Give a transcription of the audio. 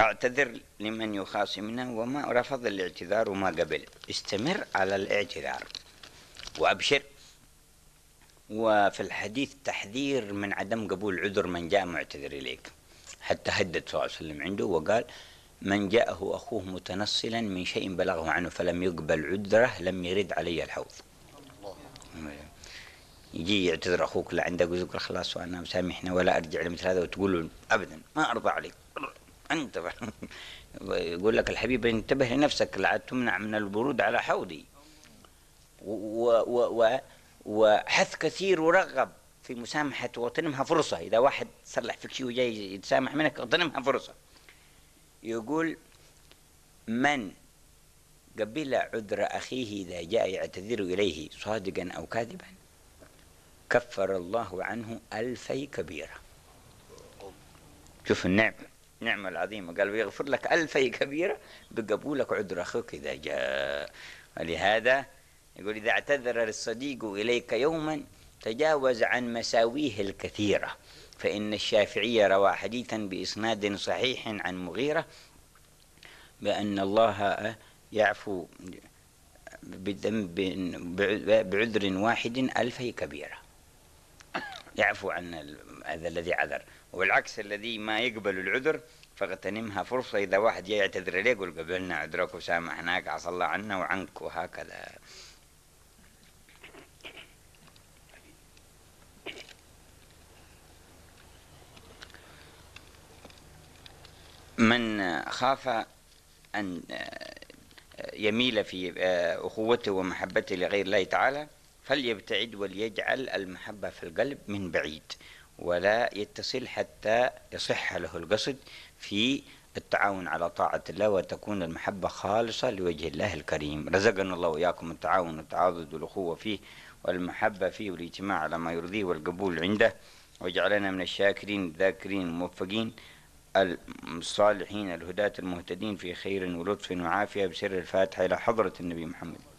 اعتذر لمن يخاصمنا وما رفض الاعتذار وما قبل استمر على الاعتذار وأبشر وفي الحديث تحذير من عدم قبول عذر من جاء معتذر إليك حتى هدد صلى الله عليه وسلم عنده وقال من جاءه أخوه متنصلا من شيء بلغه عنه فلم يقبل عذره لم يرد علي الحوض يجي يعتذر أخوك لعندك ويقول خلاص وأنا مسامحنا ولا أرجع لمثل هذا وتقول له أبدا ما أرضى عليك انت يقول لك الحبيب انتبه لنفسك لا تمنع من البرود على حوضي و و و وحث كثير ورغب في مسامحة واغتنمها فرصة إذا واحد صلح فيك شيء وجاي يتسامح منك اغتنمها فرصة يقول من قبل عذر أخيه إذا جاء يعتذر إليه صادقا أو كاذبا كفر الله عنه ألفي كبيرة شوف النعمة نعمة العظيمة قال ويغفر لك ألفي كبيرة بقبولك عذر أخوك إذا جاء ولهذا يقول إذا اعتذر الصديق إليك يوما تجاوز عن مساويه الكثيرة فإن الشافعي روى حديثا بإسناد صحيح عن مغيرة بأن الله يعفو بذنب بعذر واحد ألفي كبيرة يعفو عن هذا الذي عذر والعكس الذي ما يقبل العذر فاغتنمها فرصة إذا واحد يعتذر لي يقول قبلنا عذرك وسامحناك عصى الله عنا وعنك وهكذا من خاف أن يميل في أخوته ومحبته لغير الله تعالى فليبتعد وليجعل المحبة في القلب من بعيد ولا يتصل حتى يصح له القصد في التعاون على طاعة الله وتكون المحبة خالصة لوجه الله الكريم رزقنا الله وإياكم التعاون والتعاضد والأخوة فيه والمحبة فيه والاجتماع على ما يرضيه والقبول عنده واجعلنا من الشاكرين الذاكرين الموفقين الصالحين الهداة المهتدين في خير ولطف وعافية بسر الفاتحة إلى حضرة النبي محمد